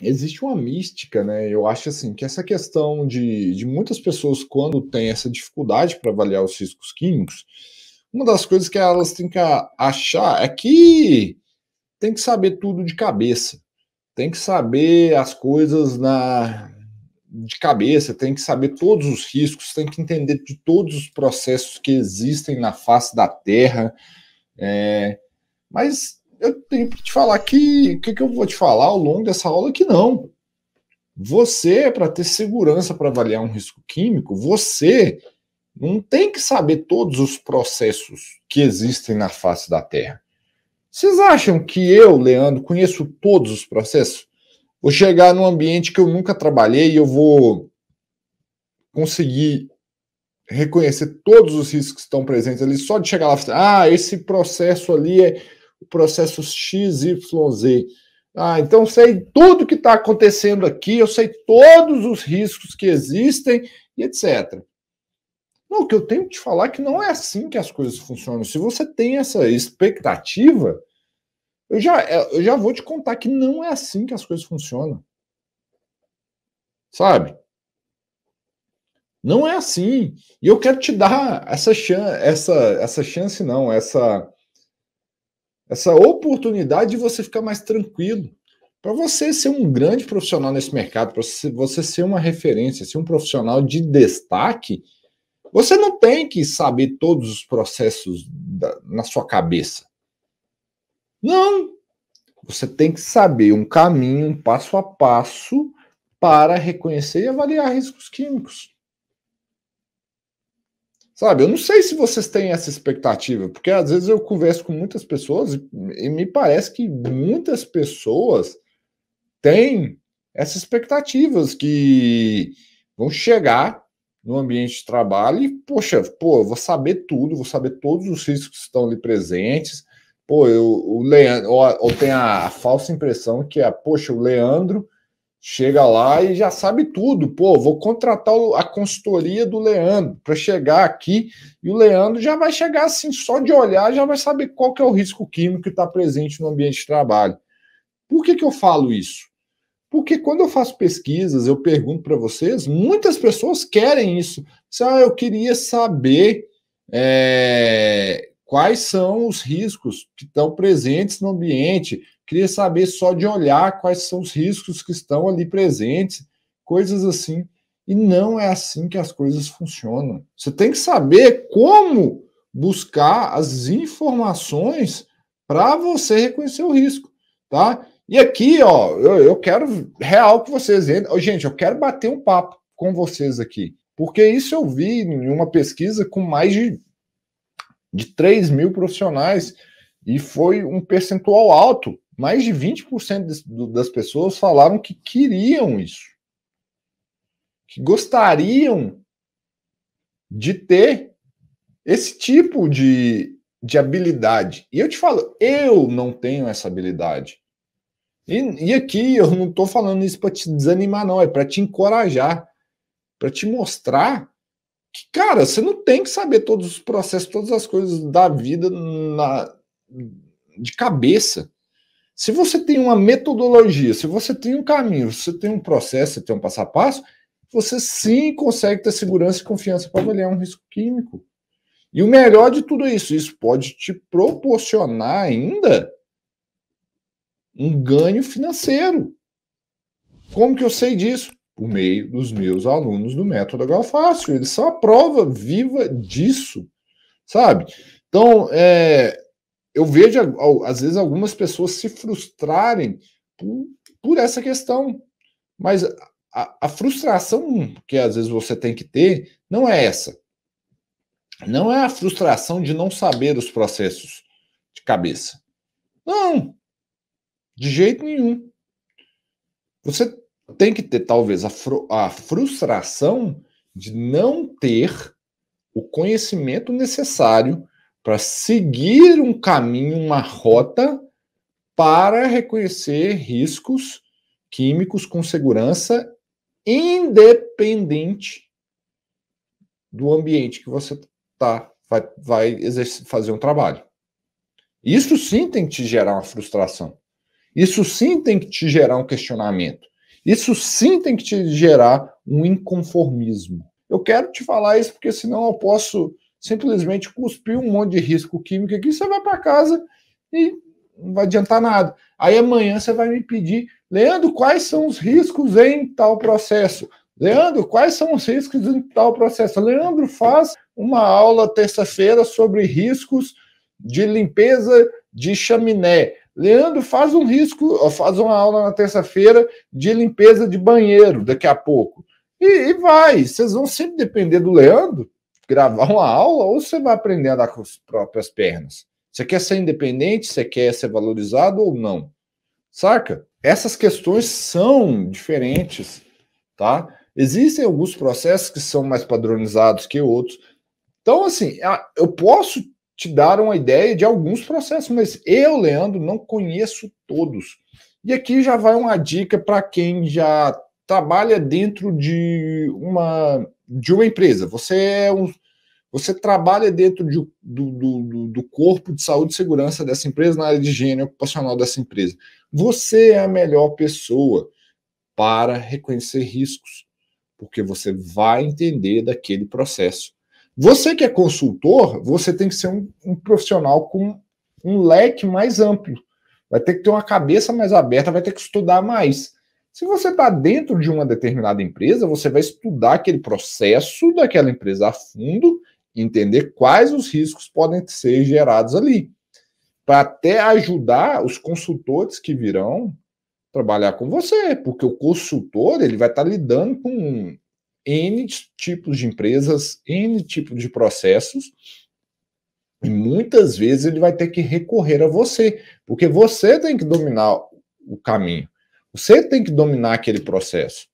existe uma mística, né? Eu acho assim que essa questão de, de muitas pessoas, quando tem essa dificuldade para avaliar os riscos químicos, uma das coisas que elas têm que achar é que tem que saber tudo de cabeça, tem que saber as coisas na de cabeça, tem que saber todos os riscos, tem que entender de todos os processos que existem na face da Terra. É, mas eu tenho que te falar que o que, que, eu vou te falar ao longo dessa aula que não. Você, para ter segurança para avaliar um risco químico, você não tem que saber todos os processos que existem na face da Terra. Vocês acham que eu, Leandro, conheço todos os processos? Vou chegar num ambiente que eu nunca trabalhei e eu vou conseguir reconhecer todos os riscos que estão presentes ali só de chegar lá e falar, ah, esse processo ali é o processo XYZ. Ah, então sei tudo que está acontecendo aqui, eu sei todos os riscos que existem e etc. Não, o que eu tenho que te falar é que não é assim que as coisas funcionam. Se você tem essa expectativa, eu já, é, eu já vou te contar que não é assim que as coisas funcionam. Sabe? Não é assim. E eu quero te dar essa chance, essa, essa chance não, essa essa oportunidade de você ficar mais tranquilo. Para você ser um grande profissional nesse mercado, para você ser uma referência, ser um profissional de destaque, você não tem que saber todos os processos da, na sua cabeça. Não! Você tem que saber um caminho, um passo a passo, para reconhecer e avaliar riscos químicos. Sabe, eu não sei se vocês têm essa expectativa, porque às vezes eu converso com muitas pessoas e, me parece que muitas pessoas têm essas expectativas que vão chegar no ambiente de trabalho e, poxa, pô, eu vou saber tudo, vou saber todos os riscos que estão ali presentes. Pô, eu, o Leandro, ou, ou tem a, a falsa impressão que é, poxa, o Leandro Chega lá e já sabe tudo. Pô, vou contratar a consultoria do Leandro para chegar aqui e o Leandro já vai chegar assim, só de olhar, já vai saber qual que é o risco químico que está presente no ambiente de trabalho. Por que, que eu falo isso? Porque quando eu faço pesquisas, eu pergunto para vocês, muitas pessoas querem isso. Ah, eu queria saber é, quais são os riscos que estão presentes no ambiente, Queria saber só de olhar quais são os riscos que estão ali presentes, coisas assim. E não é assim que as coisas funcionam. Você tem que saber como buscar as informações para você reconhecer o risco, tá? E aqui, ó, eu, eu quero real que vocês Gente, eu quero bater um papo com vocês aqui, porque isso eu vi em uma pesquisa com mais de, de 3 mil profissionais e foi um percentual alto mais de 20% das pessoas falaram que queriam isso. Que gostariam de ter esse tipo de, de habilidade. E eu te falo, eu não tenho essa habilidade. E, e aqui eu não estou falando isso para te desanimar, não. É para te encorajar, para te mostrar que, cara, você não tem que saber todos os processos, todas as coisas da vida na, de cabeça. Se você tem uma metodologia, se você tem um caminho, se você tem um processo, se tem um passo a passo, você sim consegue ter segurança e confiança para avaliar um risco químico. E o melhor de tudo isso, isso pode te proporcionar ainda um ganho financeiro. Como que eu sei disso? Por meio dos meus alunos do Método Agrofácil. Eles são a prova viva disso, sabe? Então, é, eu vejo, às vezes, algumas pessoas se frustrarem por, por essa questão. Mas a, a, frustração que às vezes você tem que ter não é essa. Não é a frustração de não saber os processos de cabeça. Não! De jeito nenhum. Você tem que ter, talvez, a, fru a frustração de não ter o conhecimento necessário para seguir um caminho, uma rota para reconhecer riscos químicos com segurança independente do ambiente que você tá, vai, vai fazer um trabalho. Isso sim tem que te gerar uma frustração. Isso sim tem que te gerar um questionamento. Isso sim tem que te gerar um inconformismo. Eu quero te falar isso porque senão eu posso simplesmente cuspir um monte de risco químico aqui, você vai para casa e não vai adiantar nada. Aí amanhã você vai me pedir, Leandro, quais são os riscos em tal processo? Leandro, quais são os riscos em tal processo? Leandro, faz uma aula terça-feira sobre riscos de limpeza de chaminé. Leandro, faz um risco, faz uma aula na terça-feira de limpeza de banheiro daqui a pouco. E, e vai, vocês vão sempre depender do Leandro gravar uma aula ou você vai aprender a andar com as próprias pernas? Você quer ser independente? Você quer ser valorizado ou não? Saca? Essas questões são diferentes, tá? Existem alguns processos que são mais padronizados que outros. Então, assim, eu posso te dar uma ideia de alguns processos, mas eu, Leandro, não conheço todos. E aqui já vai uma dica para quem já trabalha dentro de uma, de uma empresa. Você é um, você trabalha dentro de, do, do, do, corpo de saúde e segurança dessa empresa, na área de higiene ocupacional dessa empresa. Você é a melhor pessoa para reconhecer riscos, porque você vai entender daquele processo. Você que é consultor, você tem que ser um, um profissional com um leque mais amplo. Vai ter que ter uma cabeça mais aberta, vai ter que estudar mais. Se você está dentro de uma determinada empresa, você vai estudar aquele processo daquela empresa a fundo, entender quais os riscos podem ser gerados ali, para até ajudar os consultores que virão trabalhar com você, porque o consultor ele vai estar tá lidando com n tipos de empresas, n tipos de processos. E muitas vezes ele vai ter que recorrer a você, porque você tem que dominar o caminho. Você tem que dominar aquele processo.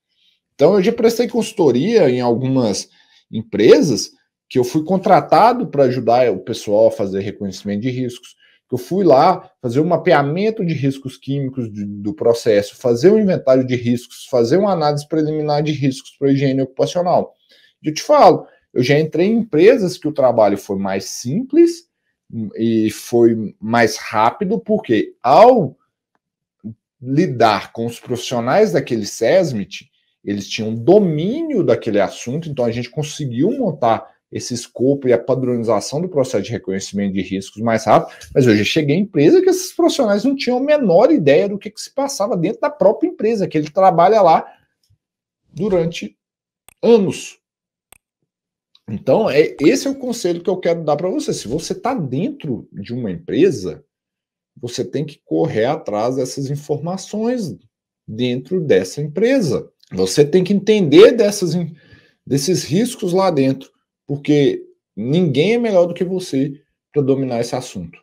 Então, eu já prestei consultoria em algumas empresas que eu fui contratado para ajudar o pessoal a fazer reconhecimento de riscos, eu fui lá fazer um mapeamento de riscos químicos do, do processo, fazer um inventário de riscos, fazer uma análise preliminar de riscos para higiene ocupacional. E eu te falo, eu já entrei em empresas que o trabalho foi mais simples e foi mais rápido, porque ao lidar com os profissionais daquele SESMIT, eles tinham domínio daquele assunto, então a gente conseguiu montar esse escopo e a padronização do processo de reconhecimento de riscos mais rápido, mas hoje cheguei à empresa que esses profissionais não tinham a menor ideia do que, que se passava dentro da própria empresa, que ele trabalha lá durante anos. Então, é, esse é o conselho que eu quero dar para você. Se você está dentro de uma empresa, você tem que correr atrás dessas informações dentro dessa empresa. Você tem que entender dessas, desses riscos lá dentro, porque ninguém é melhor do que você para dominar esse assunto.